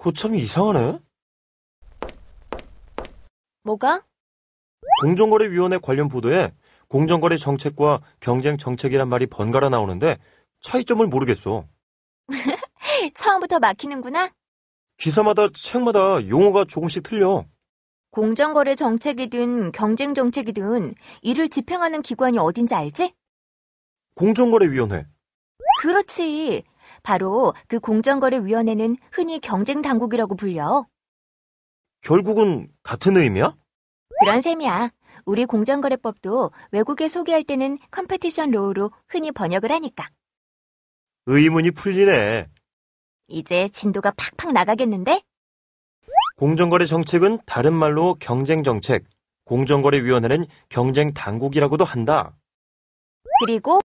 고참이 이상하네? 뭐가? 공정거래위원회 관련 보도에 공정거래 정책과 경쟁 정책이란 말이 번갈아 나오는데 차이점을 모르겠어. 처음부터 막히는구나. 기사마다 책마다 용어가 조금씩 틀려. 공정거래 정책이든 경쟁 정책이든 이를 집행하는 기관이 어딘지 알지? 공정거래위원회. 그렇지. 바로 그 공정거래위원회는 흔히 경쟁 당국이라고 불려. 결국은 같은 의미야? 그런 셈이야. 우리 공정거래법도 외국에 소개할 때는 컴페티션 로우로 흔히 번역을 하니까. 의문이 풀리네. 이제 진도가 팍팍 나가겠는데? 공정거래 정책은 다른 말로 경쟁 정책, 공정거래위원회는 경쟁 당국이라고도 한다. 그리고